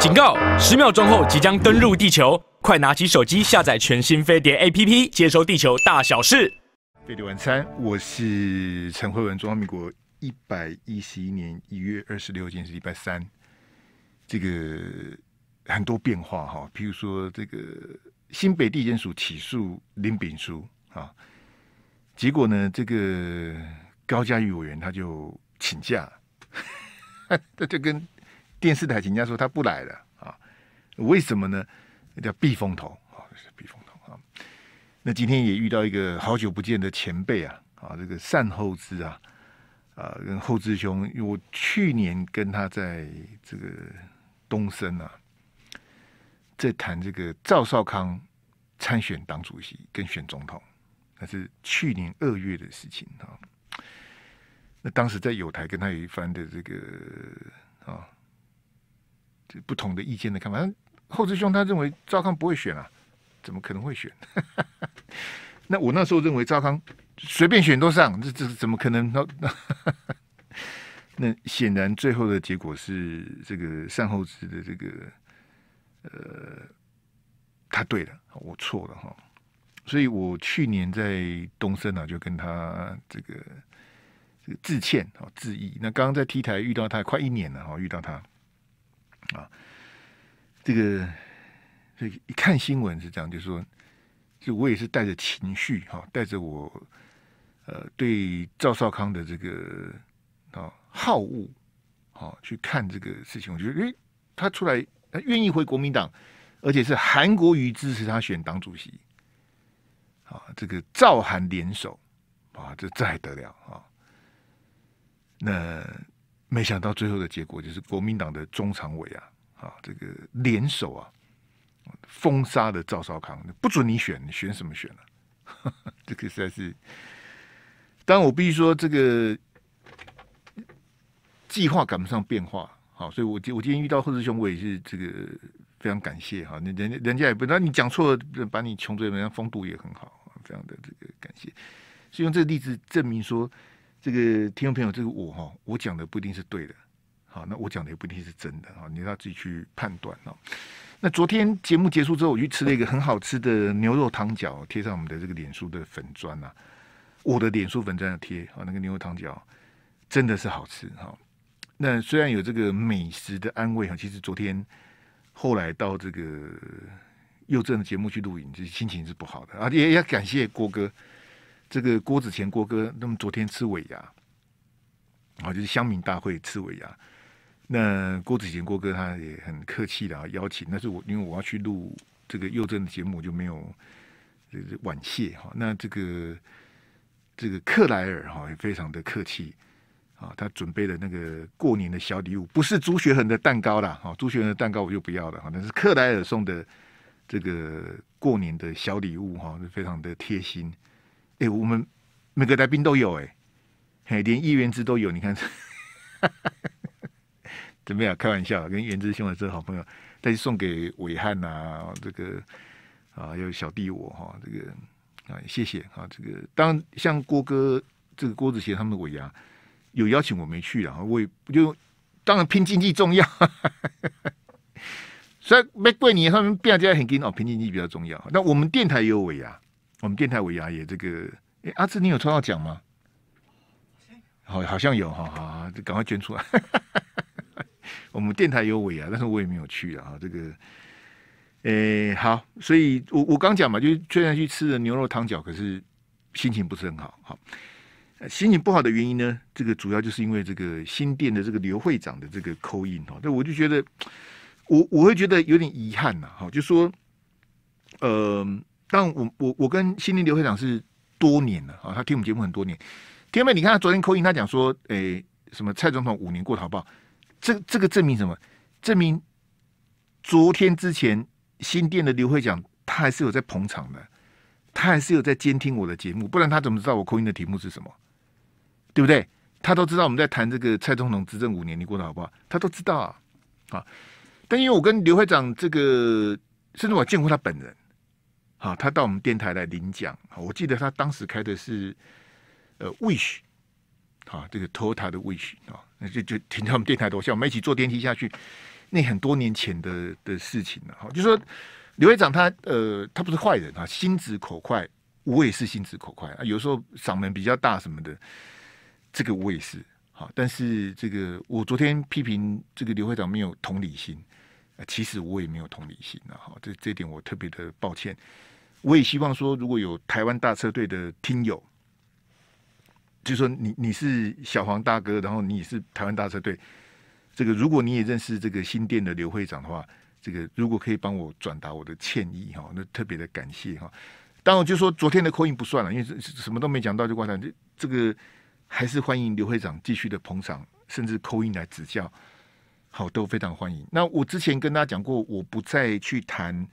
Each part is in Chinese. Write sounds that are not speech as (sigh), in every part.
警告！十秒钟后即将登陆地球，快拿起手机下载全新飞碟 APP，接收地球大小事。飞碟晚餐，我是陈慧文，中华民国一百一十一年一月二十六今天是礼拜三。这个很多变化哈，譬如说这个新北地检署起诉林炳书啊，结果呢，这个高嘉瑜委员他就请假，(laughs) 他就跟。电视台请假说他不来了啊？为什么呢？叫避风头啊，避风头啊。那今天也遇到一个好久不见的前辈啊啊，这个善后之啊，啊，跟后之兄，我去年跟他在这个东森啊，在谈这个赵少康参选党主席跟选总统，那是去年二月的事情啊。那当时在友台跟他有一番的这个啊。这不同的意见的看法，后之兄他认为赵康不会选啊，怎么可能会选？(laughs) 那我那时候认为赵康随便选都上，这这怎么可能？那 (laughs) 那那显然最后的结果是这个善后制的这个呃，他对了，我错了哈。所以我去年在东森啊，就跟他这个这个致歉啊致意。那刚刚在 T 台遇到他，快一年了哈，遇到他。啊，这个，这一看新闻是这样，就说，就我也是带着情绪哈，带着我呃对赵少康的这个啊好恶，啊去看这个事情。我觉得，哎，他出来愿意回国民党，而且是韩国瑜支持他选党主席，啊，这个赵韩联手啊，这这还得了啊，那。没想到最后的结果就是国民党的中常委啊，啊，这个联手啊，封杀的赵少康，不准你选，你选什么选呢？(laughs) 这个实在是。当然，我必须说，这个计划赶不上变化，好，所以，我我今天遇到贺志雄，我也是这个非常感谢哈。人人家也不那你讲错了，把你穷追，人家风度也很好，非常的这个感谢，是用这个例子证明说。这个听众朋友，这个我哈，我讲的不一定是对的，好，那我讲的也不一定是真的哈，你要自己去判断哦。那昨天节目结束之后，我去吃了一个很好吃的牛肉汤饺，贴上我们的这个脸书的粉砖啊，我的脸书粉砖上贴啊，那个牛肉汤饺真的是好吃哈。那虽然有这个美食的安慰哈，其实昨天后来到这个佑正的节目去录影，其实心情是不好的啊，也也要感谢郭哥。这个郭子乾郭哥，那么昨天吃尾牙，啊，就是乡民大会吃尾牙。那郭子乾郭哥他也很客气的啊，邀请，但是我因为我要去录这个佑贞的节目，就没有这个婉谢哈。那这个这个克莱尔哈也非常的客气啊，他准备的那个过年的小礼物，不是朱学恒的蛋糕啦。啊，朱学恒的蛋糕我就不要了哈，那是克莱尔送的这个过年的小礼物哈，非常的贴心。哎，我们每个来宾都有哎，哎，连一元制都有。你看，(laughs) 怎么样？开玩笑，跟元之兄啊这好朋友，再去送给伟汉啊，这个啊，有小弟我哈，这个啊，谢谢啊，这个当像郭哥，这个郭子杰他们的尾牙有邀请我没去啊，我我就当然拼经济重要，所 (laughs) 以没过年他们变价很紧哦，拼经济比较重要。那我们电台有尾牙。我们电台尾牙也这个，哎阿志，你有抽到奖吗？好，好像有哈，好，就赶快捐出来。(laughs) 我们电台有尾牙，但是我也没有去啊。这个，哎，好，所以我我刚讲嘛，就是虽然去吃了牛肉汤饺，可是心情不是很好。好，心情不好的原因呢，这个主要就是因为这个新店的这个刘会长的这个扣印哦，这我就觉得，我我会觉得有点遗憾呐。好，就说，嗯。但我我我跟新林刘会长是多年了啊，他听我们节目很多年。天妹，你看他昨天扣音，他讲说，诶，什么蔡总统五年过好不好？这这个证明什么？证明昨天之前新店的刘会长他还是有在捧场的，他还是有在监听我的节目，不然他怎么知道我扣音的题目是什么？对不对？他都知道我们在谈这个蔡总统执政五年你过得好不好？他都知道啊。啊，但因为我跟刘会长这个甚至我见过他本人。好，他到我们电台来领奖，我记得他当时开的是呃，wish，啊，这个 Tota 的 wish 啊，那就就停到我们电台楼下，我们一起坐电梯下去，那很多年前的的事情了。哈，就说刘会长他呃，他不是坏人啊，心直口快，我也是心直口快，啊，有时候嗓门比较大什么的，这个我也是好，但是这个我昨天批评这个刘会长没有同理心。其实我也没有同理心，啊、后这这点我特别的抱歉。我也希望说，如果有台湾大车队的听友，就说你你是小黄大哥，然后你是台湾大车队，这个如果你也认识这个新店的刘会长的话，这个如果可以帮我转达我的歉意哈，那特别的感谢哈。当然就说昨天的扣音不算了，因为什么都没讲到就挂断，这这个还是欢迎刘会长继续的捧场，甚至扣音来指教。好，都非常欢迎。那我之前跟大家讲过，我不再去谈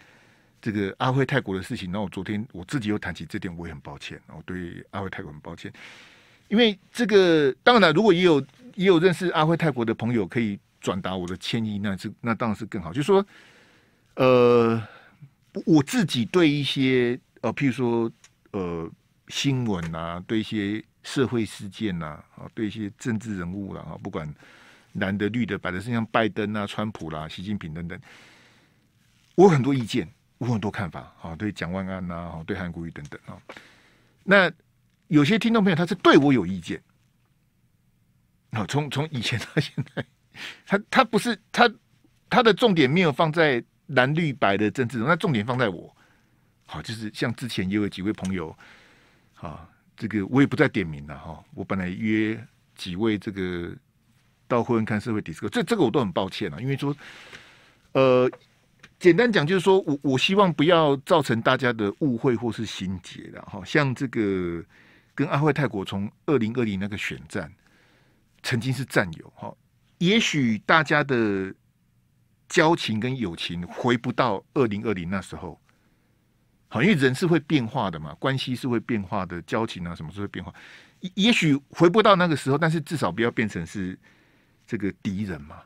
这个阿辉泰国的事情。那我昨天我自己又谈起这点，我也很抱歉。我对阿辉泰国很抱歉，因为这个当然，如果也有也有认识阿辉泰国的朋友，可以转达我的歉意，那是那当然是更好。就说，呃，我自己对一些呃，譬如说呃，新闻啊，对一些社会事件呐，啊，对一些政治人物啦，啊，不管。蓝的绿的，白的是像拜登啊、川普啦、习近平等等，我有很多意见，我很多看法啊，对蒋万安啊，对韩国瑜等等啊。那有些听众朋友，他是对我有意见啊，从从以前到现在，他他不是他他的重点没有放在蓝绿白的政治，中，他重点放在我。好，就是像之前也有几位朋友，啊，这个我也不再点名了哈。我本来约几位这个。到会看社会底色，这这个我都很抱歉了，因为说，呃，简单讲就是说我我希望不要造成大家的误会或是心结，的哈，像这个跟阿坏泰国从二零二零那个选战，曾经是战友，哈，也许大家的交情跟友情回不到二零二零那时候，好，因为人是会变化的嘛，关系是会变化的，交情啊什么是会变化，也许回不到那个时候，但是至少不要变成是。这个敌人嘛，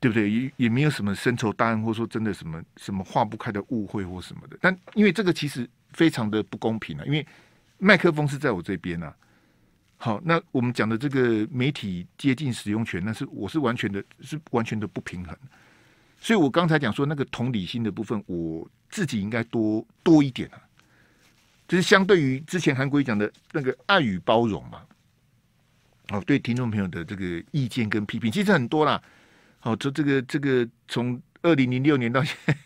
对不对？也也没有什么深仇大恨，或说真的什么什么化不开的误会或什么的。但因为这个其实非常的不公平啊，因为麦克风是在我这边啊。好，那我们讲的这个媒体接近使用权，那是我是完全的，是完全的不平衡。所以我刚才讲说那个同理心的部分，我自己应该多多一点啊。就是相对于之前韩国瑜讲的那个爱与包容嘛。哦，对听众朋友的这个意见跟批评，其实很多啦。好，这这个这个，从二零零六年到现在，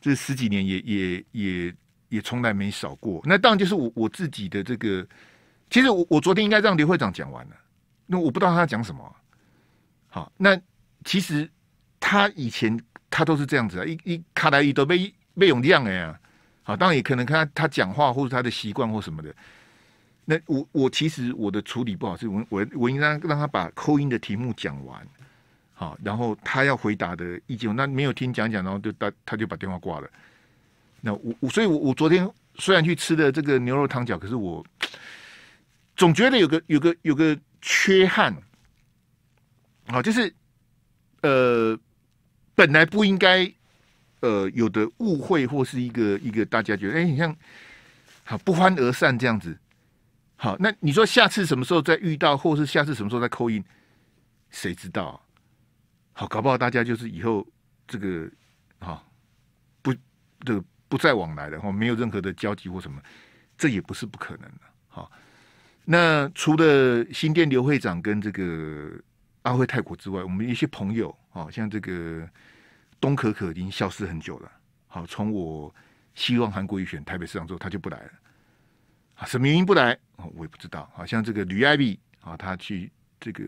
这十几年也也也也从来没少过。那当然就是我我自己的这个，其实我我昨天应该让刘会长讲完了，那我不知道他讲什么。好，那其实他以前他都是这样子啊，一一卡戴伊都被被用亮了呀。好，当然也可能看他他讲话或者他的习惯或什么的。那我我其实我的处理不好是，我我我应该让他把扣音的题目讲完，好，然后他要回答的意见，那没有听讲讲，然后就他他就把电话挂了。那我我所以，我我昨天虽然去吃的这个牛肉汤饺，可是我总觉得有个有个有个缺憾，好，就是呃本来不应该呃有的误会或是一个一个大家觉得，哎，你像好不欢而散这样子。好，那你说下次什么时候再遇到，或是下次什么时候再扣印，谁知道？好，搞不好大家就是以后这个啊，不这个不再往来了，哈，没有任何的交集或什么，这也不是不可能的。好，那除了新店刘会长跟这个安徽泰国之外，我们一些朋友，哦，像这个东可可已经消失很久了。好，从我希望韩国瑜选台北市长之后，他就不来了。什么原因不来？哦，我也不知道。好像这个吕毅啊，他去这个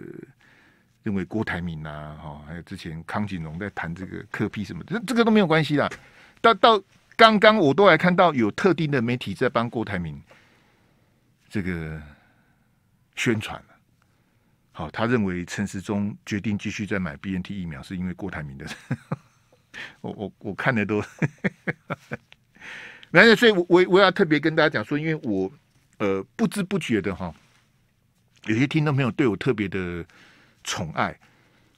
认为郭台铭呐，哈，还有之前康景荣在谈这个科批什么，这这个都没有关系啦。到到刚刚我都还看到有特定的媒体在帮郭台铭这个宣传了。好，他认为陈时中决定继续再买 BNT 疫苗，是因为郭台铭的。(laughs) 我我我看的都，(laughs) 而且所以，我我要特别跟大家讲说，因为我。呃，不知不觉的哈，有些听众朋友对我特别的宠爱，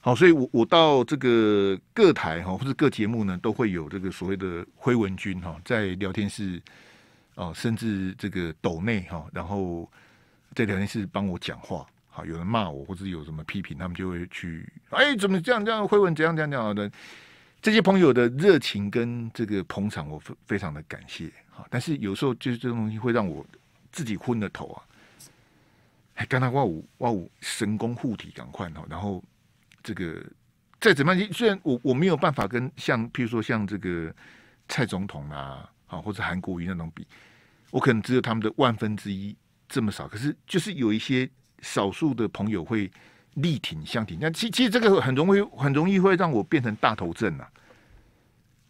好，所以我我到这个各台哈或者各节目呢，都会有这个所谓的辉文君哈在聊天室，哦，甚至这个斗内哈，然后在聊天室帮我讲话，好，有人骂我或者有什么批评，他们就会去，哎，怎么这样这样？辉文怎样怎样样的？这些朋友的热情跟这个捧场，我非常的感谢，好，但是有时候就是这种东西会让我。自己昏了头啊！哎，刚才哇五哇五神功护体，赶快哦！然后这个再怎么样，虽然我我没有办法跟像譬如说像这个蔡总统啊，啊或者韩国瑜那种比，我可能只有他们的万分之一这么少。可是就是有一些少数的朋友会力挺相挺，那其其实这个很容易很容易会让我变成大头症啊。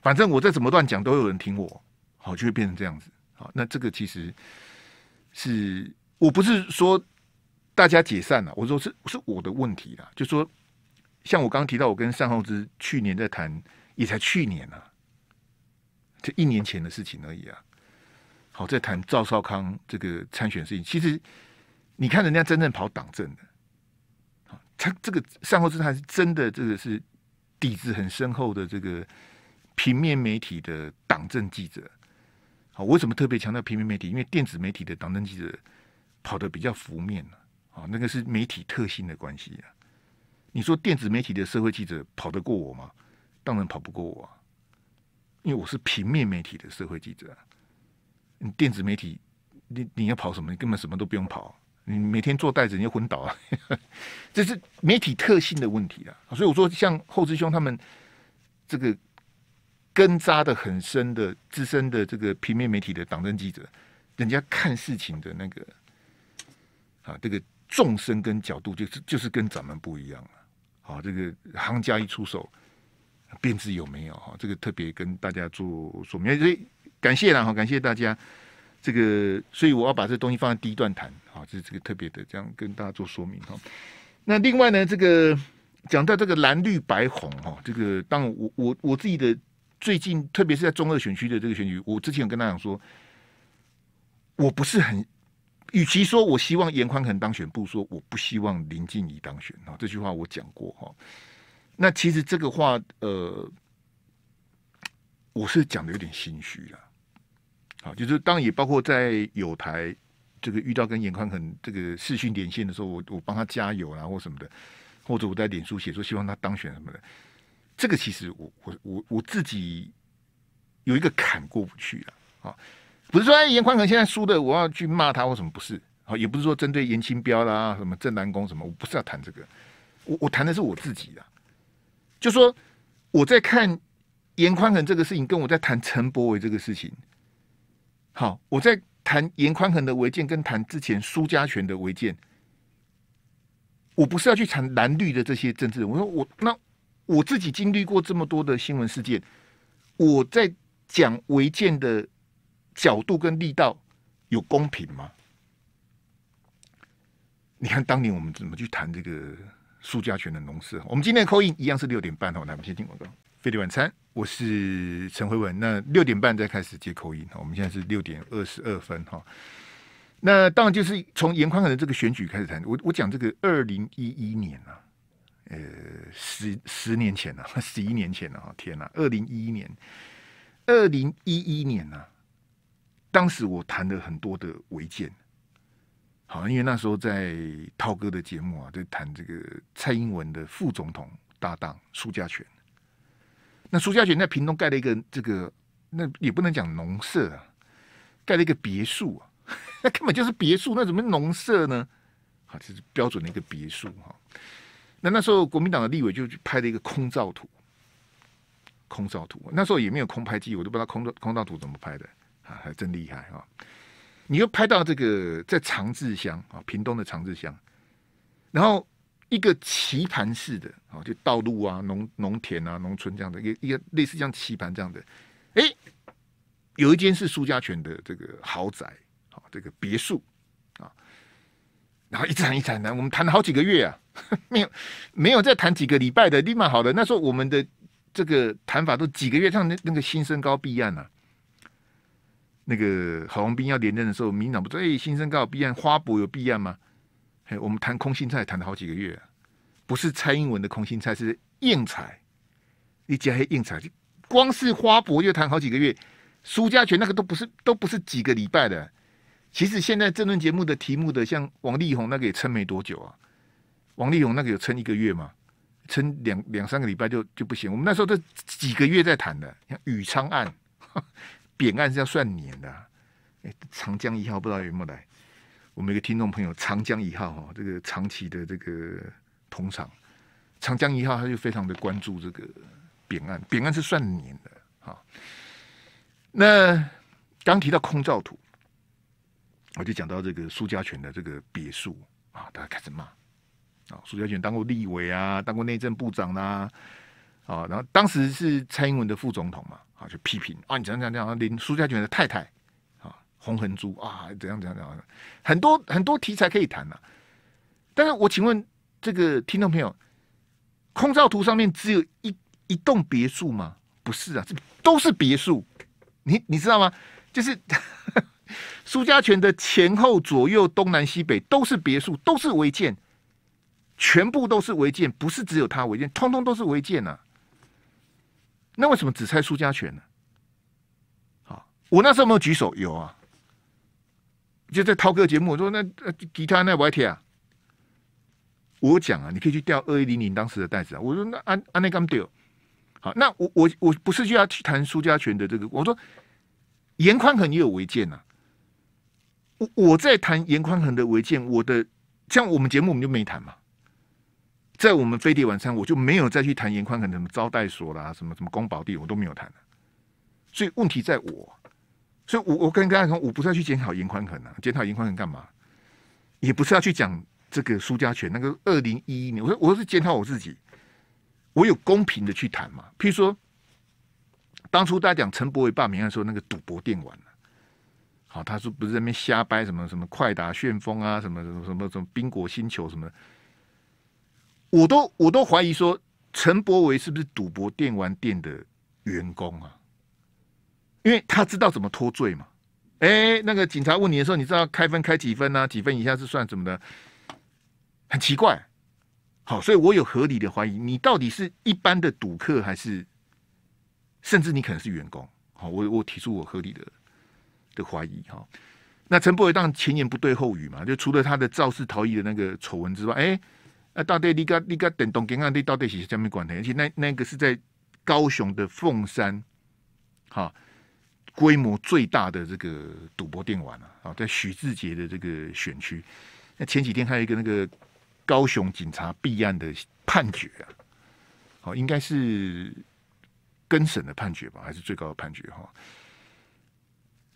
反正我再怎么乱讲，都有人听我，好就会变成这样子。好，那这个其实。是我不是说大家解散了，我说是是我的问题啦。就说像我刚刚提到，我跟单浩之去年在谈，也才去年啊，就一年前的事情而已啊。好，在谈赵少康这个参选事情，其实你看人家真正跑党政的，他这个善后之还是真的这个是底子很深厚的这个平面媒体的党政记者。好，为什么特别强调平面媒体？因为电子媒体的党政记者跑得比较负面呢。啊，那个是媒体特性的关系啊。你说电子媒体的社会记者跑得过我吗？当然跑不过我啊。因为我是平面媒体的社会记者。你电子媒体，你你要跑什么？你根本什么都不用跑。你每天做袋子，你就昏倒。(laughs) 这是媒体特性的问题啊。所以我说，像后师兄他们这个。根扎的很深的资深的这个平面媒体的党政记者，人家看事情的那个啊，这个纵深跟角度就是就是跟咱们不一样了。好，这个行家一出手，编制有没有？哈，这个特别跟大家做说明，所以感谢了哈，感谢大家。这个所以我要把这东西放在第一段谈。好，这是这个特别的，这样跟大家做说明哈。那另外呢，这个讲到这个蓝绿白红哈，这个当我我我自己的。最近，特别是在中二选区的这个选举，我之前有跟他讲说，我不是很，与其说我希望严宽肯当选，不说我不希望林静怡当选，啊，这句话我讲过哈。那其实这个话，呃，我是讲的有点心虚了。好，就是当也包括在有台这个遇到跟严宽肯这个视讯连线的时候，我我帮他加油啊，或什么的，或者我在脸书写说希望他当选什么的。这个其实我我我我自己有一个坎过不去了啊！不是说严宽恒现在输的我要去骂他，为什么不是？啊，也不是说针对严清标啦、什么郑南公什么，我不是要谈这个。我我谈的是我自己的，就说我在看严宽恒这个事情，跟我在谈陈伯伟这个事情。好，我在谈严宽恒的违建，跟谈之前苏家权的违建，我不是要去谈蓝绿的这些政治。我说我那。我自己经历过这么多的新闻事件，我在讲违建的角度跟力道有公平吗？你看当年我们怎么去谈这个苏家权的农事？我们今天口音一样是六点半哦，来，我们先听广告，费力晚餐，我是陈慧文。那六点半再开始接口音哈，我们现在是六点二十二分哈。那当然就是从严宽仁这个选举开始谈，我我讲这个二零一一年啊。呃，十十年前了，(laughs) 十一年前了啊！天哪，二零一一年，二零一一年呢？当时我谈了很多的违建，好，因为那时候在涛哥的节目啊，在谈这个蔡英文的副总统搭档苏家权，那苏家权在屏东盖了一个这个，那也不能讲农舍啊，盖了一个别墅啊，(laughs) 那根本就是别墅，那怎么农舍呢？好，这是标准的一个别墅哈。那那时候，国民党的立委就拍了一个空照图，空照图。那时候也没有空拍机，我都不知道空照空照图怎么拍的啊，还真厉害啊！你又拍到这个在长治乡啊，屏东的长治乡，然后一个棋盘式的啊，就道路啊、农农田啊、农村这样的，一个一个类似像棋盘这样的，哎，有一间是苏家权的这个豪宅啊，这个别墅。然后一直谈，一直谈，我们谈了好几个月啊，(laughs) 没有，没有再谈几个礼拜的立马好了。那时候我们的这个谈法都几个月，像那那个新生高弊案啊，那个郝红斌要连任的时候，民党不说，哎，新生高有弊案，花博有弊案吗？哎，我们谈空心菜谈了好几个月啊，不是蔡英文的空心菜，是硬菜，一家是硬菜，光是花博就谈好几个月，苏家全那个都不是，都不是几个礼拜的。其实现在这轮节目的题目的像王力宏那个也撑没多久啊，王力宏那个有撑一个月吗？撑两两三个礼拜就就不行。我们那时候都几个月在谈的，像宇昌案、(laughs) 扁案是要算年的。哎，长江一号不知道有没有来？我们一个听众朋友长江一号哈，这个长期的这个捧场，长江一号他就非常的关注这个扁案，扁案是算年的哈。那刚提到空照图。我就讲到这个苏家权的这个别墅啊，大家开始骂啊，苏家权当过立委啊，当过内政部长啦、啊，然后当时是蔡英文的副总统嘛，啊，就批评啊，你怎样怎样连苏家权的太太啊，洪恒珠啊，怎样怎样怎样，很多很多题材可以谈呐。但是我请问这个听众朋友，空照图上面只有一一栋别墅吗？不是啊，这都是别墅，你你知道吗？就是。苏家权的前后左右东南西北都是别墅，都是违建，全部都是违建，不是只有他违建，通通都是违建呐。那为什么只拆苏家权呢？好，我那时候有没有举手？有啊，就在涛哥节目，我说那吉他那不要贴啊。我讲啊，你可以去调二一零零当时的袋子啊。我说那安安内刚对好，那我我我不是就要去谈苏家权的这个？我说严宽可能也有违建呐。我在谈严宽恒的违建，我的像我们节目我们就没谈嘛，在我们飞碟晚餐我就没有再去谈严宽恒什么招待所啦，什么什么宫保地我都没有谈所以问题在我，所以我我跟大家说我不是要去检讨严宽恒啊，检讨严宽恒干嘛？也不是要去讲这个苏家权那个二零一一年，我说我是检讨我自己，我有公平的去谈嘛，譬如说当初大家讲陈伯伟罢免案时候那个赌博电玩好，他说不是在那边瞎掰什么什么快打旋风啊，什么什么什么什么冰果星球什么的，我都我都怀疑说陈伯维是不是赌博电玩店的员工啊？因为他知道怎么脱罪嘛。哎，那个警察问你的时候，你知道开分开几分啊？几分以下是算什么的？很奇怪。好，所以我有合理的怀疑，你到底是一般的赌客，还是甚至你可能是员工？好，我我提出我合理的。的怀疑哈，那陈伯伟当前言不对后语嘛，就除了他的肇事逃逸的那个丑闻之外，哎，啊，到底你个你个等懂梗啊？到底是谁么面管的？而且那那个是在高雄的凤山，好，规模最大的这个赌博电玩啊，在许志杰的这个选区。那前几天还有一个那个高雄警察弊案的判决啊，好，应该是更审的判决吧，还是最高的判决哈？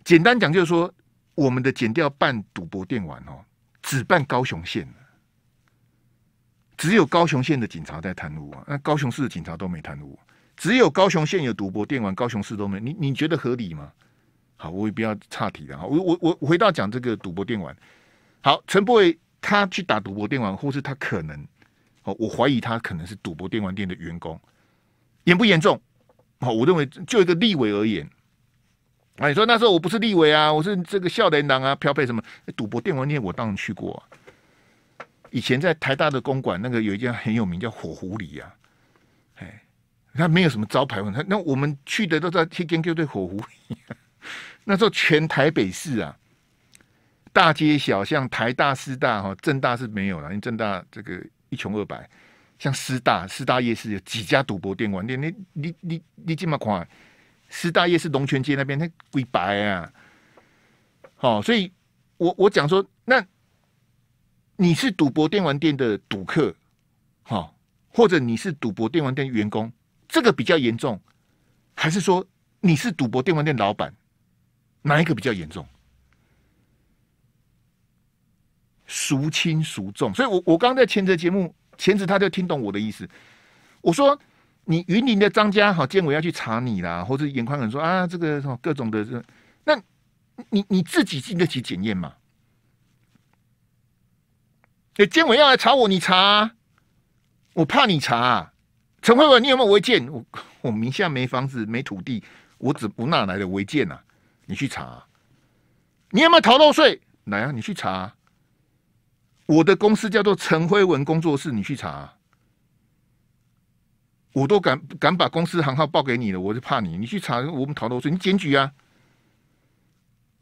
简单讲就是说，我们的减掉办赌博电玩哦，只办高雄县，只有高雄县的警察在贪污啊，那高雄市的警察都没贪污，只有高雄县有赌博电玩，高雄市都没，你你觉得合理吗？好，我也不要岔题了哈，我我我回到讲这个赌博电玩。好，陈柏伟他去打赌博电玩，或是他可能，哦，我怀疑他可能是赌博电玩店的员工，严不严重？好，我认为就一个立委而言。啊，你说那时候我不是立委啊，我是这个校廉党啊，漂配什么？赌博、电玩店我当然去过。以前在台大的公馆那个有一间很有名叫火狐狸啊，哎，他没有什么招牌嘛。那我们去的都在去跟球对火狐狸。(laughs) 那时候全台北市啊，大街小巷，台大、师大哈，正大是没有了，因为正大这个一穷二白。像师大、师大夜市有几家赌博电玩店，你你你你这么看？四大夜市龙泉街那边，那鬼白啊！好，所以我我讲说，那你是赌博电玩店的赌客，哦，或者你是赌博电玩店员工，这个比较严重，还是说你是赌博电玩店老板，哪一个比较严重？孰轻孰重？所以，我我刚在前节节目，前节他就听懂我的意思，我说。你云林的张家好，建委要去查你啦，或者严宽很说啊，这个什么各种的这，那你你自己经得起检验吗？哎，建委要来查我，你查，我怕你查。啊。陈辉文，你有没有违建？我我名下没房子，没土地，我只我哪来的违建啊？你去查，你有没有逃漏税？来啊，你去查。我的公司叫做陈辉文工作室，你去查。我都敢敢把公司行号报给你了，我就怕你。你去查我们逃漏税，你检举啊！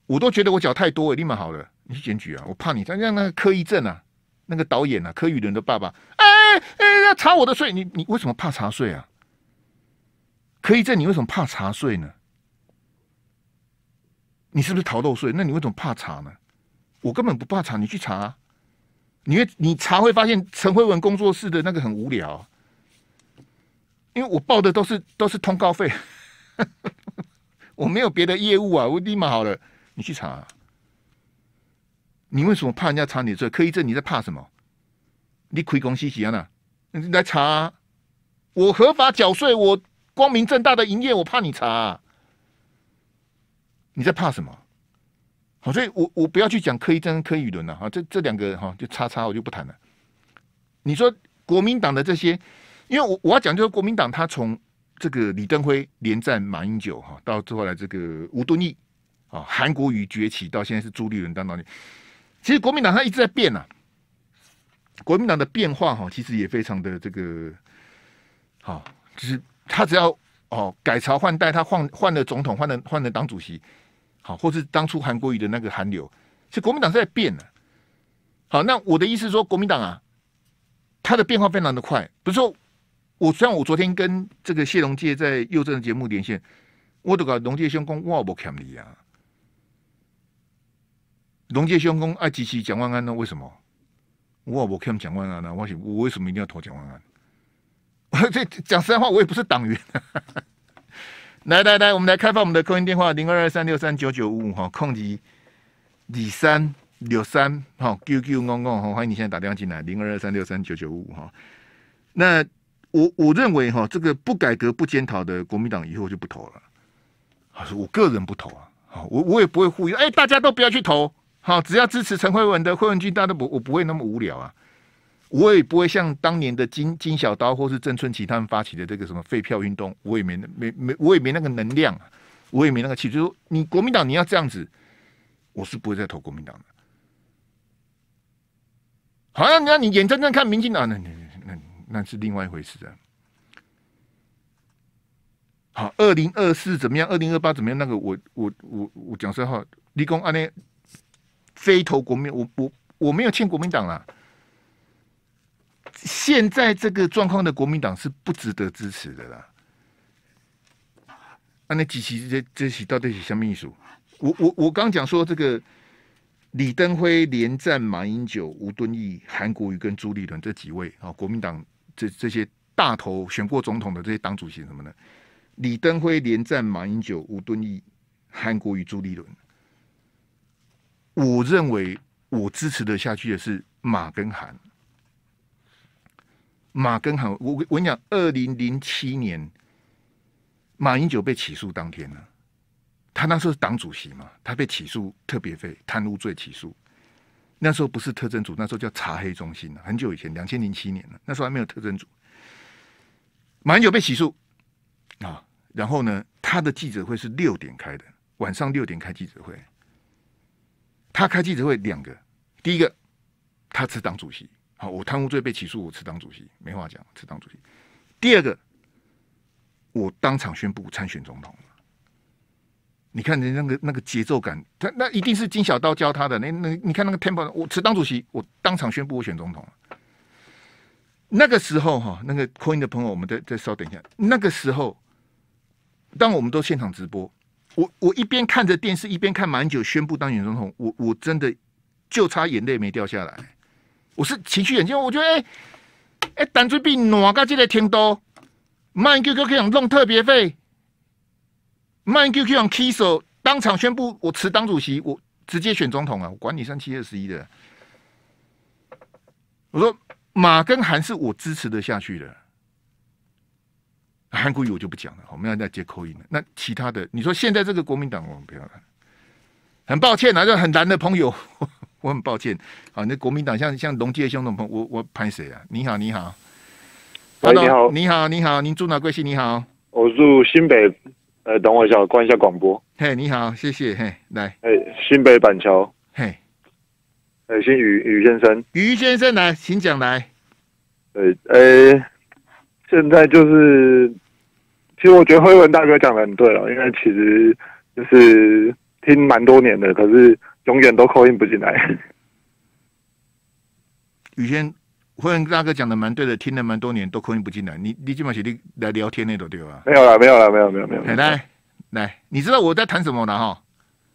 我都觉得我缴太多，哎，立马好了。你去检举啊！我怕你，咱让那个柯一正啊，那个导演啊，柯宇伦的爸爸，哎哎，要查我的税，你你为什么怕查税啊？柯一正，你为什么怕查税呢？你是不是逃漏税？那你为什么怕查呢？我根本不怕查，你去查，你会你查会发现陈慧文工作室的那个很无聊。因为我报的都是都是通告费，(laughs) 我没有别的业务啊，我立马好了。你去查，你为什么怕人家查你税？柯一正你在怕什么？你亏空信息啊？那来查我合法缴税，我光明正大的营业，我怕你查？你在怕什么？好，所以我我不要去讲柯一正、柯宇伦了。哈，这这两个哈就叉叉，我就不谈了。你说国民党的这些。因为我我要讲，就是国民党他从这个李登辉连战马英九哈，到最后来这个吴敦义啊，韩国瑜崛起，到现在是朱立伦当导演。其实国民党他一直在变呐。国民党的变化哈，其实也非常的这个好，就是他只要哦改朝换代，他换换了总统，换了换了党主席，好，或是当初韩国瑜的那个韩流，其实国民党是在变的。好，那我的意思说，国民党啊，他的变化非常的快，不是说。我虽然我昨天跟这个谢龙介在邮政节目连线，我都搞龙介兄公我不欠你啊，龙介兄公爱及其蒋万安呢？为什么我不欠蒋万安呢？我我为什么一定要投蒋万安？(laughs) 这讲实在话，我也不是党员。来来来，我们来开放我们的客音电话零二二三六三九九五五哈，控机李三六三哈，QQ g o 哈，欢迎你现在打电话进来零二二三六三九九五五哈，那。我我认为哈，这个不改革不检讨的国民党以后就不投了。他说：“我个人不投啊，我我也不会呼吁，哎，大家都不要去投，好，只要支持陈慧文的慧文君，大家不，我不会那么无聊啊。我也不会像当年的金金小刀或是郑春琪他们发起的这个什么废票运动，我也没没没，我也没那个能量，我也没那个气。就说你国民党你要这样子，我是不会再投国民党的。好，那你眼睁睁看民进党呢？”那是另外一回事啊。好，二零二四怎么样？二零二八怎么样？那个，我我我我讲实话，立功阿内非投国民我我我没有欠国民党啦。现在这个状况的国民党是不值得支持的啦。阿内几期这这期到底几项秘书？我我我刚讲说这个李登辉、连战、马英九、吴敦义、韩国瑜跟朱立伦这几位啊，国民党。这这些大头选过总统的这些党主席什么呢？李登辉、连战、马英九、吴敦义、韩国瑜、朱立伦，我认为我支持的下去的是马跟韩，马跟韩。我我跟你讲二零零七年马英九被起诉当天呢，他那时候是党主席嘛，他被起诉特别费贪污罪起诉。那时候不是特征组，那时候叫查黑中心了，很久以前，两千零七年了，那时候还没有特征组。马英九被起诉啊，然后呢，他的记者会是六点开的，晚上六点开记者会。他开记者会两个，第一个，他是党主席，好，我贪污罪被起诉，我是党主席，没话讲，是党主席。第二个，我当场宣布参选总统。你看人那个那个节奏感，他那一定是金小刀教他的。那那你看那个 t e m p e 我持当主席，我当场宣布我选总统。那个时候哈，那个 c o i n 的朋友，我们再再稍等一下。那个时候，当我们都现场直播，我我一边看着电视，一边看蛮久宣布当选总统，我我真的就差眼泪没掉下来。我是情绪眼睛，我觉得哎哎胆汁比暖个这个天多，卖 QQ 可以弄特别费。My QQ 上 Kisso 当场宣布我辞党主席，我直接选总统啊！我管你三七二十一的。我说马跟韩是我支持的下去的，韩国瑜我就不讲了。我们要再接口音了。那其他的，你说现在这个国民党，我们不要了。很抱歉啊，这很难的朋友，(laughs) 我很抱歉。好，那国民党像像龙介兄那种朋，我我拍谁啊？你好，你好。老总，你好，你好，你好，您住哪贵姓？你好，我住新北。呃，等我一下，关一下广播。嘿，你好，谢谢。嘿，来，哎，新北板桥。嘿，哎，新宇宇先生，于先生，来，请讲来。对，哎，现在就是，其实我觉得辉文大哥讲的很对了，因为其实就是听蛮多年的，可是永远都扣印不进来。于先。欢迎大哥讲的蛮对的，听了蛮多年都空运不进来。你你基本上你来聊天那种对吧？没有了，没有了，没有，没有，没有。来来，你知道我在谈什么了哈？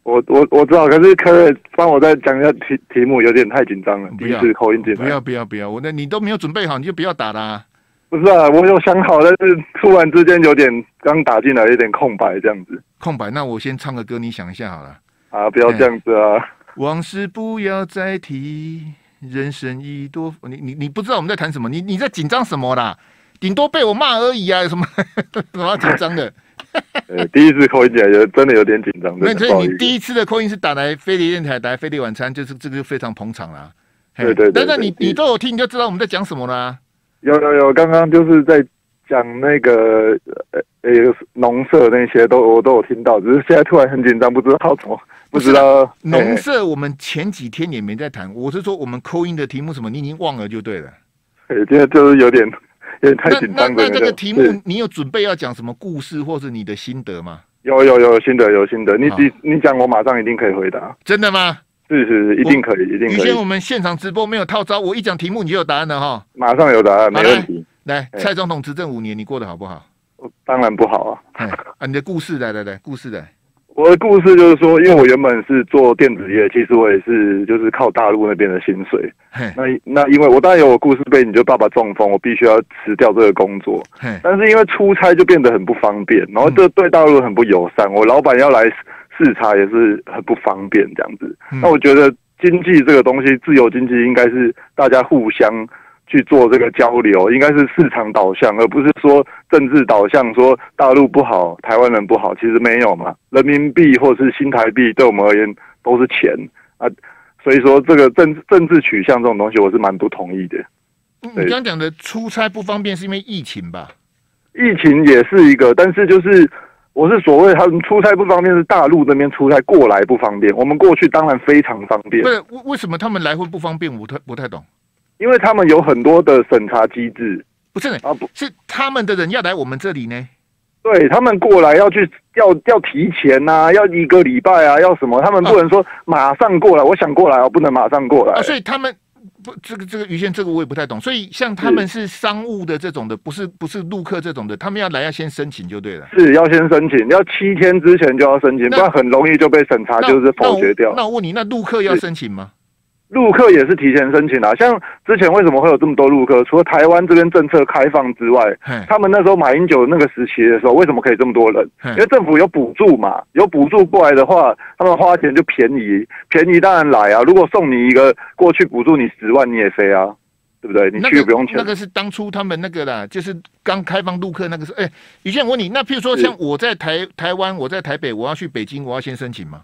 我我我知道，可是可帮我再讲一下题题目，有点太紧张了。第一次口音紧，不要不要不要。我那你都没有准备好，你就不要打啦。不是啊，我有想好，但是突然之间有点刚打进来，有点空白这样子。空白？那我先唱个歌，你想一下好了。啊，不要这样子啊！往事不要再提。人生一多，你你你不知道我们在谈什么，你你在紧张什么啦？顶多被我骂而已啊，有 (laughs) 什么什么紧张的？(laughs) 第一次扣音，来有真的有点紧张。那所以你第一次的扣音是打来飞碟电台，打来飞碟晚餐，就是这个就非常捧场啦。对对但是你你都有听，你就知道我们在讲什么啦。有有有，刚刚就是在讲那个呃呃农舍那些，都我都有听到，只是现在突然很紧张，不知道怎什么。不知道 (laughs) 农社，我们前几天也没在谈。我是说，我们扣音的题目什么，你已经忘了就对了。哎，现在就是有点，(laughs) 有点太紧张。那那这个题目，你有准备要讲什么故事，或是你的心得吗？有有有心得，有心得。你你你讲，我马上一定可以回答。真的吗？是是是，一定可以，一定。于先，我们现场直播没有套招，我一讲题目，你就有答案了哈。马上有答案，没问题。来，蔡总统执政五年，你过得好不好？当然不好啊。啊，你的故事，来来来，故事来。我的故事就是说，因为我原本是做电子业，其实我也是就是靠大陆那边的薪水。那那因为我当然有故事被你就爸爸中风，我必须要辞掉这个工作。但是因为出差就变得很不方便，然后这对大陆很不友善。我老板要来视察也是很不方便这样子。那我觉得经济这个东西，自由经济应该是大家互相。去做这个交流，应该是市场导向，而不是说政治导向。说大陆不好，台湾人不好，其实没有嘛。人民币或者是新台币，对我们而言都是钱啊。所以说，这个政政治取向这种东西，我是蛮不同意的。你刚刚讲的出差不方便，是因为疫情吧？疫情也是一个，但是就是我是所谓他们出差不方便，是大陆那边出差过来不方便。我们过去当然非常方便。为为什么他们来回不方便？我太不太懂。因为他们有很多的审查机制，不是啊，不是他们的人要来我们这里呢？对他们过来要去要要提前呐，要一个礼拜啊，要什么？他们不能说马上过来，我想过来，我不能马上过来啊。所以他们不这个这个于线，这个我也不太懂。所以像他们是商务的这种的，不是不是陆客这种的，他们要来要先申请就对了，是要先申请，要七天之前就要申请，不然很容易就被审查，就是否决掉。那我问你，那陆客要申请吗？入客也是提前申请啊，像之前为什么会有这么多入客？除了台湾这边政策开放之外，他们那时候马英九那个时期的时候，为什么可以这么多人？因为政府有补助嘛，有补助过来的话，他们花钱就便宜，便宜当然来啊。如果送你一个过去补助你十万，你也飞啊，对不对？你去也不用钱。那个是当初他们那个啦，就是刚开放入客那个时候。哎，于健，我问你，那譬如说像我在台台湾，我在台北，我要去北京，我要先申请吗？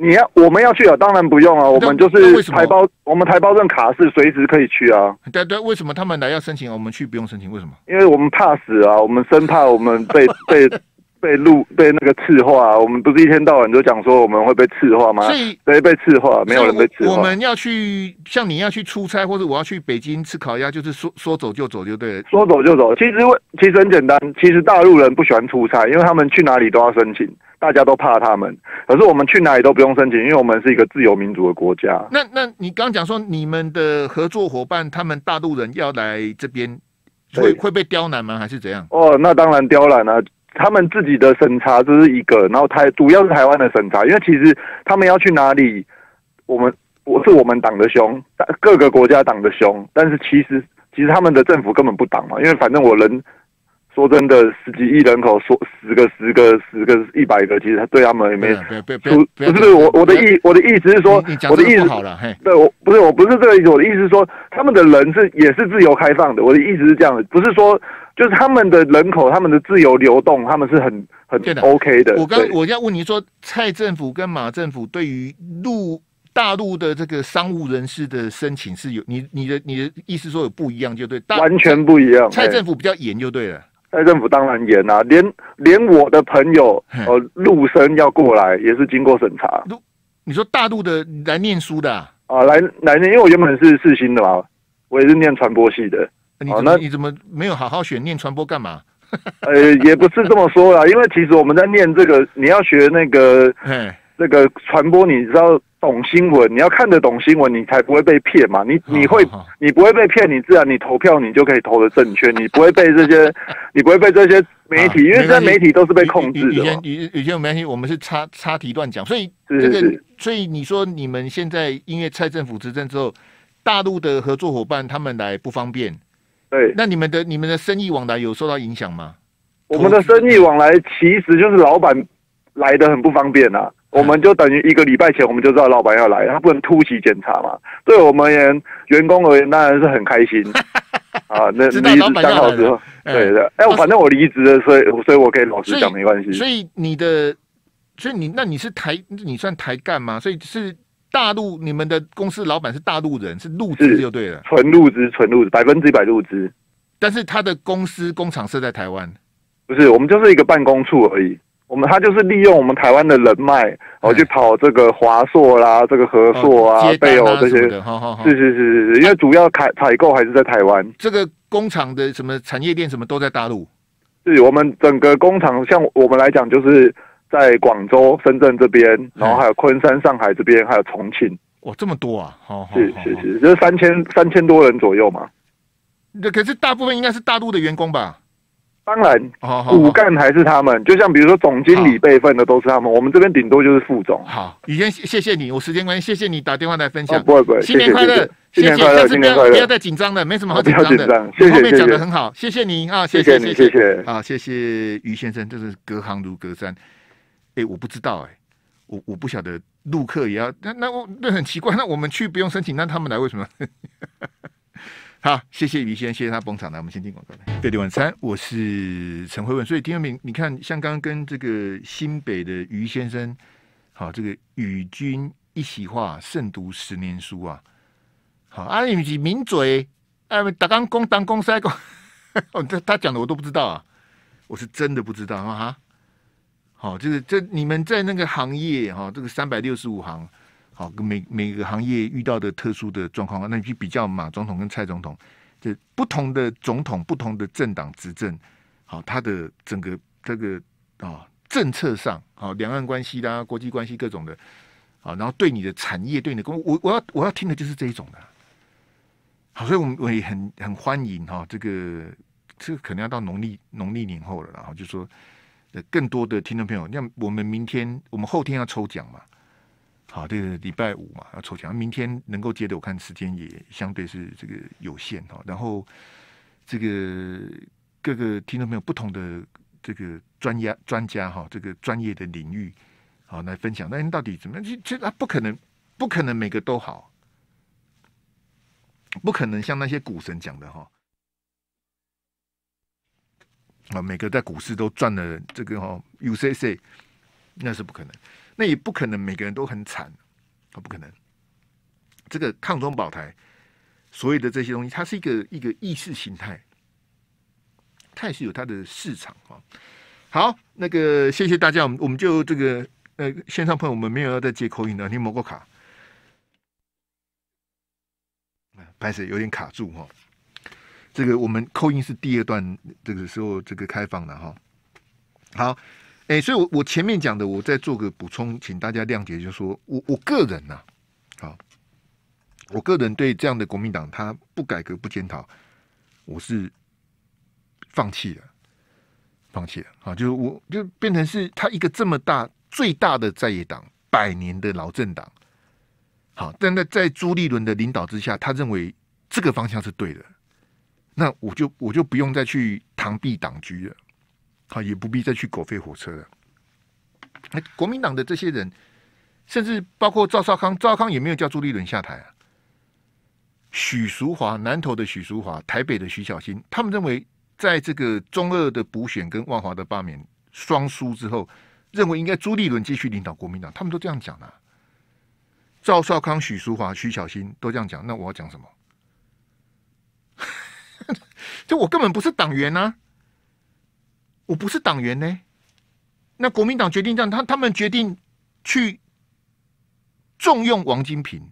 你要我们要去啊，当然不用啊，我们就是台胞，我们台胞证卡是随时可以去啊。对对，为什么他们来要申请，我们去不用申请？为什么？因为我们怕死啊，我们生怕 (laughs) 我们被被被录被那个刺化，我们不是一天到晚就讲说我们会被刺化吗？以被刺化，没有人被刺化。我们要去，像你要去出差，或者我要去北京吃烤鸭，就是说说走就走就对了，说走就走。其实其实很简单，其实大陆人不喜欢出差，因为他们去哪里都要申请。大家都怕他们，可是我们去哪里都不用申请，因为我们是一个自由民主的国家。那，那你刚讲说，你们的合作伙伴，他们大陆人要来这边，会会被刁难吗？还是怎样？哦，那当然刁难了。他们自己的审查只是一个，然后台主要是台湾的审查，因为其实他们要去哪里，我们我是我们挡的凶，各个国家挡的凶。但是其实其实他们的政府根本不挡嘛，因为反正我人。说真的，十几亿人口，说十个、十个、十个、一百个，其实他对他们也没有，出不是。我我的意我的意思是说，我的意思好了，对我不是我不是这个意思。我的意思是说，他们的人是也是自由开放的。我的意思是这样的，不是说就是他们的人口，他们的自由流动，他们是很很 OK 的。我刚我要问你说，蔡政府跟马政府对于陆大陆的这个商务人士的申请是有你你的你的意思说有不一样就对，完全不一样。蔡政府比较严就对了。在政府当然严啊，连连我的朋友，呃，陆生要过来也是经过审查。你说大陆的来念书的啊？啊，来来念，因为我原本是四星的嘛，我也是念传播系的。你怎你怎么没有好好选？念传播干嘛？(laughs) 呃，也不是这么说啦，因为其实我们在念这个，你要学那个，那个传播，你知道。懂新闻，你要看得懂新闻，你才不会被骗嘛。你你会，你不会被骗，你自然你投票，你就可以投的正确。你不会被这些，(laughs) 你不会被这些媒体，因为这些媒体都是被控制的。以前，以以前没关系，我们是插插题乱讲。所以这个，所以你说你们现在因为蔡政府执政之后，大陆的合作伙伴他们来不方便。对。那你们的你们的生意往来有受到影响吗？我们的生意往来其实就是老板来的很不方便啊。我们就等于一个礼拜前，我们就知道老板要来，他不能突袭检查嘛。对我们员员工而言，当然是很开心 (laughs) 啊。那离职刚好时候，对的。哎，反正我离职了，所以所以我可以老实讲，没关系。所以你的，所以你那你是台，你算台干吗？所以是大陆，你们的公司老板是大陆人，是入资就对了，纯入资，纯入，百分之一百入资。但是他的公司工厂设在台湾，不是？我们就是一个办公处而已。我们他就是利用我们台湾的人脉，我去跑这个华硕啦，这个和硕啊、贝欧这些，是是是是是，因为主要采采购还是在台湾，这个工厂的什么产业链什么都在大陆。是我们整个工厂，像我们来讲，就是在广州、深圳这边，然后还有昆山、上海这边，还有重庆。哇，这么多啊！是是是，就是三千三千多人左右嘛。那可是大部分应该是大陆的员工吧？当然，骨干还是他们。就像比如说总经理备份的都是他们，我们这边顶多就是副总。好，于先谢谢你，我时间关系，谢谢你打电话来分享。不不不，新年快乐，新年快乐，新年快乐！不要不要再紧张了，没什么好紧张的。谢谢，讲的很好，谢谢你啊，谢谢，谢谢，好，谢谢于先生，就是隔行如隔山。哎，我不知道，哎，我我不晓得，陆客也要那那我那很奇怪，那我们去不用申请，那他们来为什么？好，谢谢于先，谢谢他捧场的，我们先听广告来。各晚餐，我是陈慧文，所以丁元明，你看，像刚刚跟这个新北的于先生，好，这个与君一席话，胜读十年书啊。好，啊你们是抿嘴，哎，打钢工、当工塞工，(laughs) 哦，他他讲的我都不知道啊，我是真的不知道啊哈。好，就是这你们在那个行业哈，这个三百六十五行。好，跟每每个行业遇到的特殊的状况，那你去比较马总统跟蔡总统，这不同的总统、不同的政党执政，好，他的整个这个啊政策上，好两岸关系啦、国际关系各种的，好，然后对你的产业、对你的工，我我要我要听的就是这一种的。好，所以，我们我也很很欢迎哈，这个这个可能要到农历农历年后了，然后就说，更多的听众朋友，那我们明天、我们后天要抽奖嘛。好，这个礼拜五嘛，要抽奖。明天能够接的，我看时间也相对是这个有限哈。然后这个各个听众朋友不同的这个专家专家哈，这个专业的领域好来分享。那到底怎么样？其实他不可能，不可能每个都好，不可能像那些股神讲的哈，啊，每个在股市都赚了这个哈，U 谁谁那是不可能。那也不可能，每个人都很惨，他不可能。这个抗中保台，所有的这些东西，它是一个一个意识形态，它也是有它的市场哈。好，那个谢谢大家，我们我们就这个呃线上朋友，我们没有要再接口音了，你摸过卡？啊，开始有点卡住哈。这个我们口音是第二段，这个时候这个开放的哈。好。哎，所以，我我前面讲的，我再做个补充，请大家谅解，就说，我我个人呐，好，我个人对这样的国民党，他不改革不检讨，我是放弃了，放弃了，啊，就是我就变成是他一个这么大最大的在野党，百年的老政党，好，但在在朱立伦的领导之下，他认为这个方向是对的，那我就我就不用再去螳臂挡车了。好，也不必再去狗吠火车了。国民党的这些人，甚至包括赵少康，赵少康也没有叫朱立伦下台啊。许淑华、南投的许淑华、台北的徐小新，他们认为，在这个中二的补选跟万华的罢免双输之后，认为应该朱立伦继续领导国民党，他们都这样讲啊。赵少康、许淑华、徐小新都这样讲，那我要讲什么？(laughs) 就我根本不是党员啊！我不是党员呢，那国民党决定这样，他他们决定去重用王金平，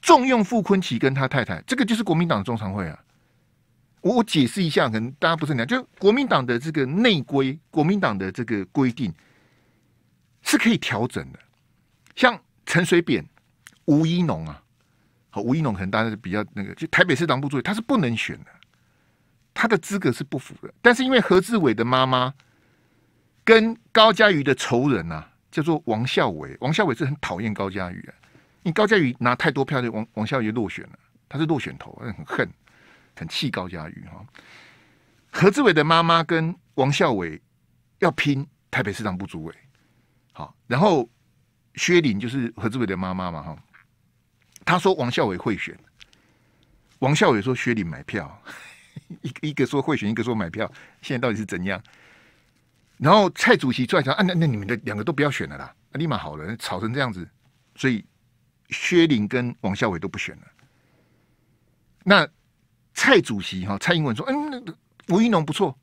重用傅昆奇跟他太太，这个就是国民党的中常会啊。我我解释一下，可能大家不是这样，就国民党的这个内规，国民党的这个规定是可以调整的。像陈水扁、吴一农啊，和吴一农可能大家是比较那个，就台北市党部主委，他是不能选的。他的资格是不符的，但是因为何志伟的妈妈跟高佳瑜的仇人啊，叫做王孝伟，王孝伟是很讨厌高佳瑜的，因为高佳瑜拿太多票，就王王孝伟落选了，他是落选头，很恨很气高佳瑜哈。何志伟的妈妈跟王孝伟要拼台北市长不足选，好，然后薛玲就是何志伟的妈妈嘛哈，他说王孝伟会选，王孝伟说薛玲买票。(laughs) 一一个说贿选，一个说买票，现在到底是怎样？然后蔡主席出来讲，啊那那你们的两个都不要选了啦，立马好了，吵成这样子，所以薛林跟王孝伟都不选了。那蔡主席哈，蔡英文说，嗯，吴一农不错，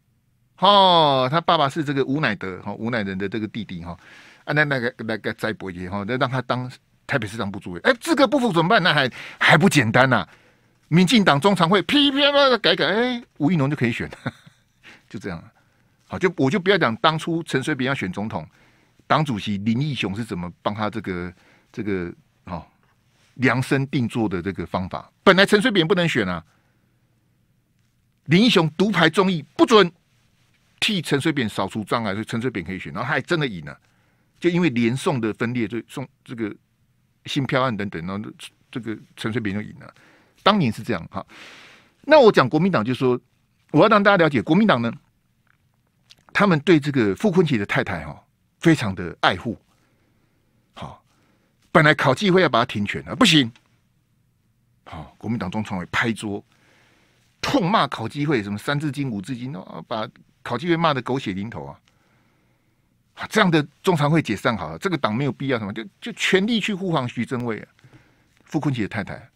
哦，他爸爸是这个吴乃德哈，吴乃仁的这个弟弟哈，啊那那个那个蔡伯杰哈，那让他当台北市长不作为，哎，资格不符怎么办？那还还不简单呐？民进党中常会批批的改改，哎，吴育农就可以选了，(laughs) 就这样了。好，就我就不要讲当初陈水扁要选总统，党主席林义雄是怎么帮他这个这个哦量身定做的这个方法。本来陈水扁不能选啊，林义雄独排众议，不准替陈水扁扫除障碍，所以陈水扁可以选。然后他还真的赢了，就因为连宋的分裂，就宋这个新票案等等，然后这个陈水扁就赢了。当年是这样哈，那我讲国民党就说，我要让大家了解国民党呢，他们对这个傅昆萁的太太哈，非常的爱护。好，本来考机会要把他停权啊，不行。好，国民党中常委拍桌，痛骂考机会什么三字经五字经哦，把考机会骂的狗血淋头啊。啊，这样的中常会解散好了，这个党没有必要什么，就就全力去护航徐正伟、傅昆萁的太太。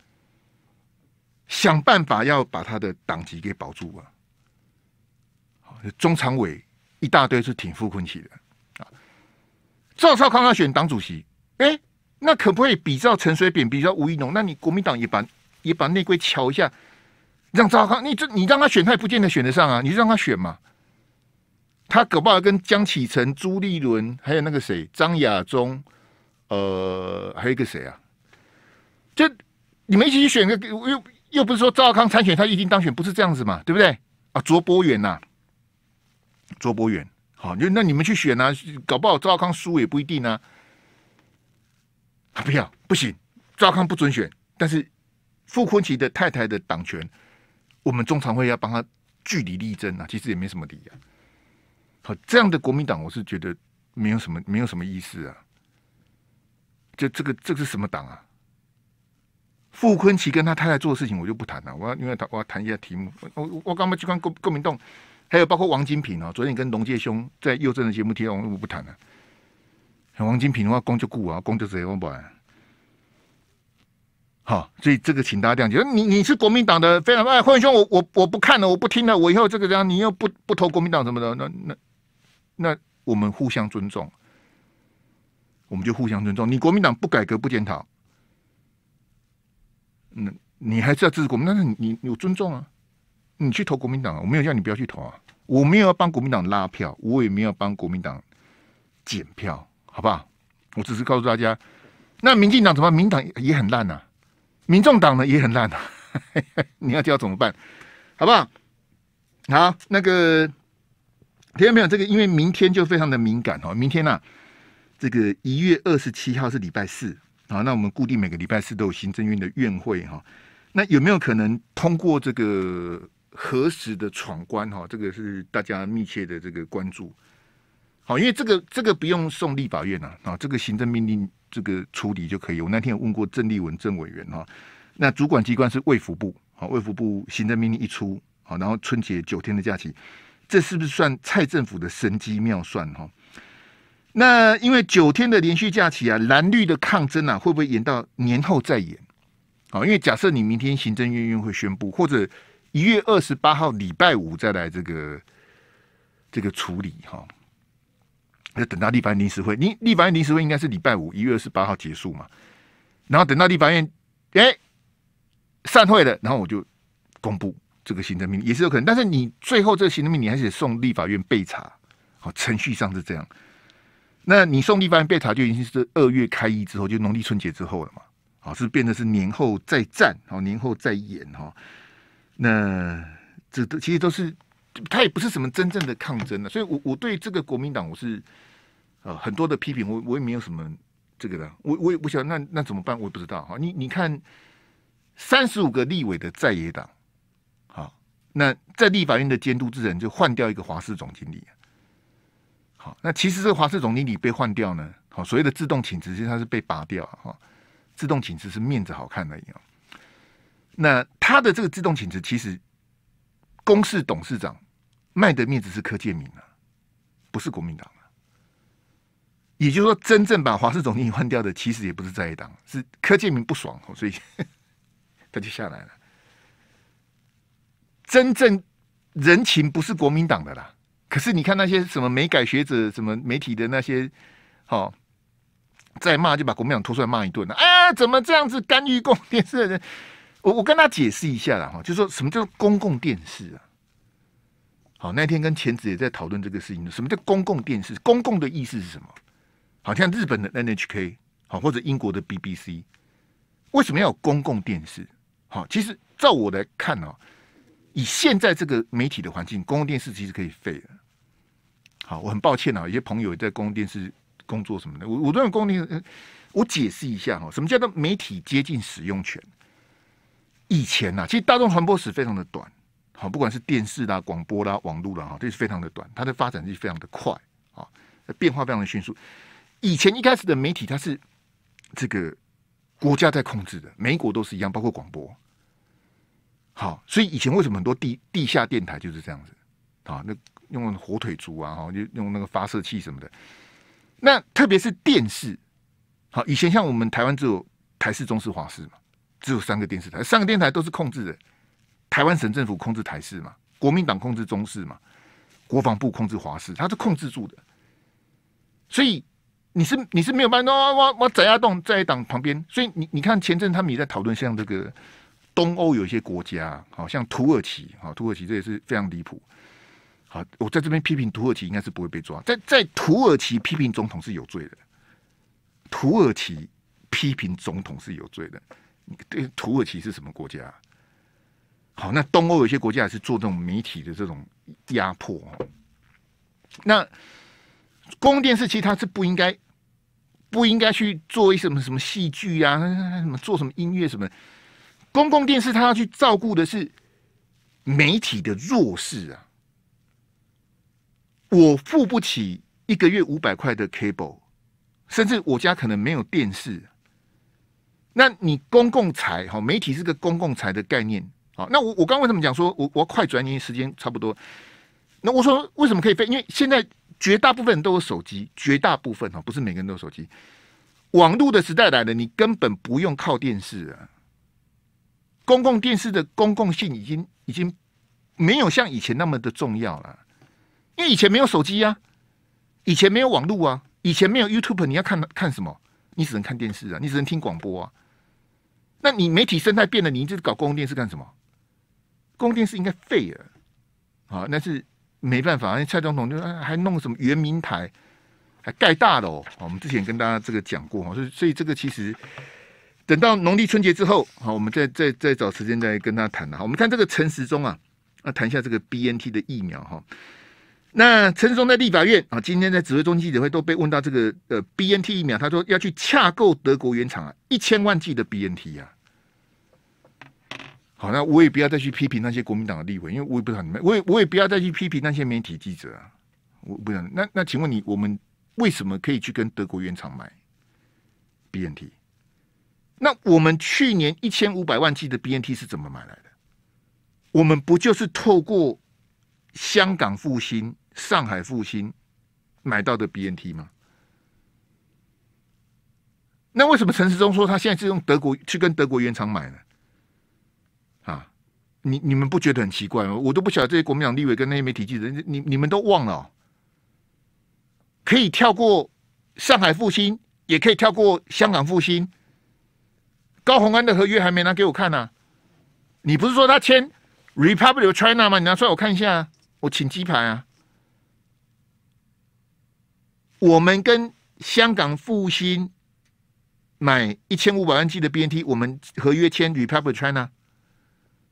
想办法要把他的党籍给保住吧。中常委一大堆是挺富困起的啊。赵少康要选党主席，哎，那可不可以比照陈水扁，比较吴益农？那你国民党也把也把内鬼敲一下，让赵康，你这你让他选，他也不见得选得上啊。你让他选嘛，他搞不好跟江启臣、朱立伦还有那个谁张亚中，呃，还有一个谁啊？就你们一起去选个又。又不是说赵康参选，他一定当选，不是这样子嘛？对不对？啊，卓博远呐，卓博远，好，那那你们去选啊，搞不好赵康输也不一定啊。啊，不要，不行，赵康不准选。但是傅昆萁的太太的党权，我们中常会要帮他据理力争啊。其实也没什么理啊。好，这样的国民党，我是觉得没有什么，没有什么意思啊。这这个这个是什么党啊？傅坤奇跟他太太做的事情，我就不谈了。我要因为，他我要谈一下题目。我我刚嘛去看郭郭明栋，还有包括王金平哦。昨天跟龙介兄在佑正的节目提到，我我不谈了。王金平的话，公就顾啊，公就不管。好，所以这个请大家谅解。你你是国民党的，非常爱傅兄，我我我不看了，我不听了，我以后这个这样，你又不不投国民党什么的，那那那我们互相尊重，我们就互相尊重。你国民党不改革不检讨。那你还是要支持民党，但是你有尊重啊，你去投国民党，啊，我没有叫你不要去投啊，我没有要帮国民党拉票，我也没有帮国民党检票，好不好？我只是告诉大家，那民进党怎么办？民党也很烂呐，民众党呢也很烂呐，(laughs) 你要知道怎么办，好不好？好，那个听到没有？这个因为明天就非常的敏感哦，明天呐，这个一月二十七号是礼拜四。啊，那我们固定每个礼拜四都有行政院的院会哈。那有没有可能通过这个核实的闯关哈？这个是大家密切的这个关注。好，因为这个这个不用送立法院了啊，这个行政命令这个处理就可以。我那天有问过郑立文郑委员哈，那主管机关是卫福部，好，卫福部行政命令一出，好，然后春节九天的假期，这是不是算蔡政府的神机妙算哈？那因为九天的连续假期啊，蓝绿的抗争啊，会不会延到年后再演？哦，因为假设你明天行政院院会宣布，或者一月二十八号礼拜五再来这个这个处理哈，要等到立法院临时会，你立法院临时会应该是礼拜五一月二十八号结束嘛，然后等到立法院哎散会了，然后我就公布这个行政命令也是有可能，但是你最后这个行政命令还是得送立法院备查，好，程序上是这样。那你送立法院被查就已经是二月开议之后，就农历春节之后了嘛？好，是变得是年后再战，好年后再演哈。那这都其实都是，他也不是什么真正的抗争了。所以，我我对这个国民党，我是呃很多的批评，我我也没有什么这个的。我我也不晓得那那怎么办？我也不知道哈。你你看，三十五个立委的在野党，好，那在立法院的监督之人就换掉一个华氏总经理。那其实这个华氏总经理被换掉呢，好所谓的自动请辞实际上是被拔掉哈，自动请辞是面子好看的样。那他的这个自动请辞，其实公司董事长卖的面子是柯建明啊，不是国民党啊。也就是说，真正把华氏总经理换掉的，其实也不是在野党，是柯建明不爽，所以 (laughs) 他就下来了。真正人情不是国民党的啦。可是你看那些什么美改学者、什么媒体的那些，好再骂就把国民党拖出来骂一顿了。哎，怎么这样子干预公共电视？的人？我我跟他解释一下了哈，就说什么叫公共电视啊？好，那天跟前子也在讨论这个事情，什么叫公共电视？公共的意思是什么？好像日本的 NHK，好或者英国的 BBC，为什么要有公共电视？好，其实照我来看哦。以现在这个媒体的环境，公共电视其实可以废了。好，我很抱歉啊，有些朋友在公共电视工作什么的，我我问公共电视，我解释一下哈，什么叫做媒体接近使用权？以前呢，其实大众传播史非常的短，好，不管是电视啦、广播啦、网络啦，哈，这是非常的短，它的发展是非常的快啊，变化非常的迅速。以前一开始的媒体，它是这个国家在控制的，美国都是一样，包括广播。好，所以以前为什么很多地地下电台就是这样子？啊，那用火腿竹啊，哈，就用那个发射器什么的。那特别是电视，好，以前像我们台湾只有台视、中视、华视嘛，只有三个电视台，三个电台都是控制的。台湾省政府控制台视嘛，国民党控制中视嘛，国防部控制华视，它是控制住的。所以你是你是没有办法，挖挖挖窄压洞在一档旁边，所以你你看前阵他们也在讨论像这个。东欧有一些国家，好像土耳其，好土耳其这也是非常离谱。好，我在这边批评土耳其应该是不会被抓，在在土耳其批评总统是有罪的。土耳其批评总统是有罪的。你对土耳其是什么国家？好，那东欧有些国家也是做这种媒体的这种压迫。那公共电视其实它是不应该，不应该去做一什么什么戏剧呀，什么做什么音乐什么。公共电视，它要去照顾的是媒体的弱势啊！我付不起一个月五百块的 cable，甚至我家可能没有电视。那你公共财哈，媒体是个公共财的概念啊。那我我刚为什么讲说，我我快转移时间差不多。那我说为什么可以飞？因为现在绝大部分人都有手机，绝大部分哈不是每个人都有手机。网络的时代来了，你根本不用靠电视啊！公共电视的公共性已经已经没有像以前那么的重要了，因为以前没有手机啊，以前没有网络啊，以前没有 YouTube，你要看看什么，你只能看电视啊，你只能听广播啊。那你媒体生态变了，你这搞公共电视干什么？公共电视应该废了啊！那是没办法，蔡总统就还弄什么圆明台，还盖大楼、我们之前跟大家这个讲过所以所以这个其实。等到农历春节之后，好，我们再再再找时间再跟他谈呐。我们看这个陈时中啊，那谈一下这个 B N T 的疫苗哈。那陈时中在立法院啊，今天在指挥中心记者会都被问到这个呃 B N T 疫苗，他说要去洽购德国原厂啊一千万剂的 B N T 啊。好，那我也不要再去批评那些国民党的立委，因为我也不知道你们，我也我也不要再去批评那些媒体记者啊。我不想，那那请问你，我们为什么可以去跟德国原厂买 B N T？那我们去年一千五百万 G 的 BNT 是怎么买来的？我们不就是透过香港复兴、上海复兴买到的 BNT 吗？那为什么陈时中说他现在是用德国去跟德国原厂买呢？啊，你你们不觉得很奇怪吗？我都不晓得这些国民党立委跟那些媒体记者，你你们都忘了，可以跳过上海复兴，也可以跳过香港复兴。高鸿安的合约还没拿给我看呢，你不是说他签 Republic China 吗？你拿出来我看一下，我请鸡排啊。我们跟香港复兴买一千五百万 G 的 B N T，我们合约签 Republic China，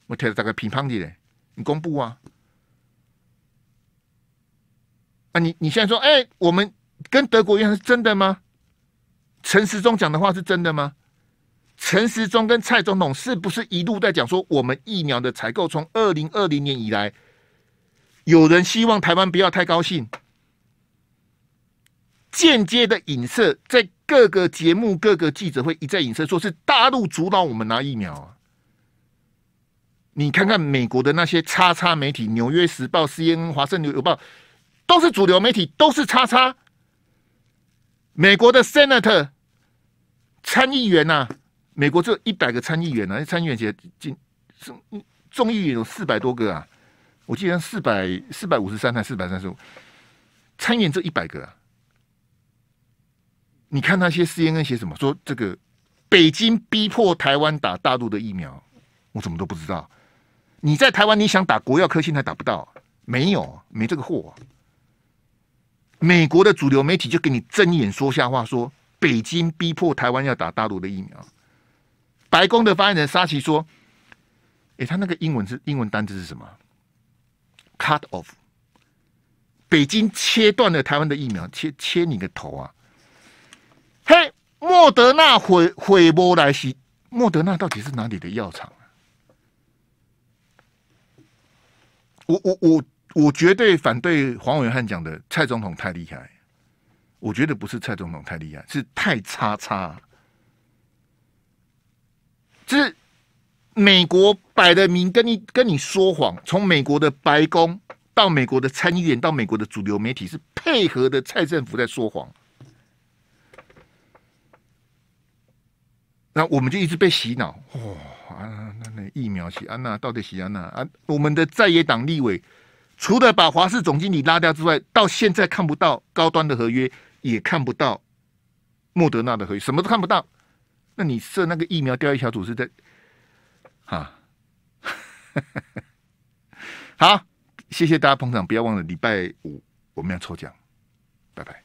我贴大概平胖的嘞，你公布啊？啊，你你现在说，哎，我们跟德国一样是真的吗？陈时中讲的话是真的吗？陈时中跟蔡总统是不是一路在讲说，我们疫苗的采购从二零二零年以来，有人希望台湾不要太高兴，间接的影射在各个节目、各个记者会一再影射，说是大陆主导我们拿疫苗啊。你看看美国的那些叉叉媒体，《纽约时报》、C N、《华盛顿邮报》，都是主流媒体，都是叉叉。美国的 Senator 参议员呐。美国这一百个参议员呢？参议员才进众众议员有四百多个啊！我记得四百四百五十三还是四百三十五。参议员这一百个，你看那些 CNN 写什么？说这个北京逼迫台湾打大陆的疫苗，我怎么都不知道？你在台湾你想打国药科兴，还打不到？没有，没这个货。美国的主流媒体就给你睁眼说瞎话，说北京逼迫台湾要打大陆的疫苗。白宫的发言人沙奇说：“哎，他那个英文是英文单字是什么？Cut off。北京切断了台湾的疫苗，切切你个头啊！嘿，莫德纳毁毁波来袭，莫德纳到底是哪里的药厂啊？我我我我绝对反对黄伟汉讲的，蔡总统太厉害。我觉得不是蔡总统太厉害，是太差差。”是美国摆的明跟你跟你说谎，从美国的白宫到美国的参议员到美国的主流媒体是配合的，蔡政府在说谎。那我们就一直被洗脑，哇，那那疫苗洗安娜，到底洗安娜啊？我们的在野党立委，除了把华氏总经理拉掉之外，到现在看不到高端的合约，也看不到莫德纳的合约，什么都看不到。那你设那个疫苗调研小组是在，啊，好，谢谢大家捧场，不要忘了礼拜五我们要抽奖，拜拜。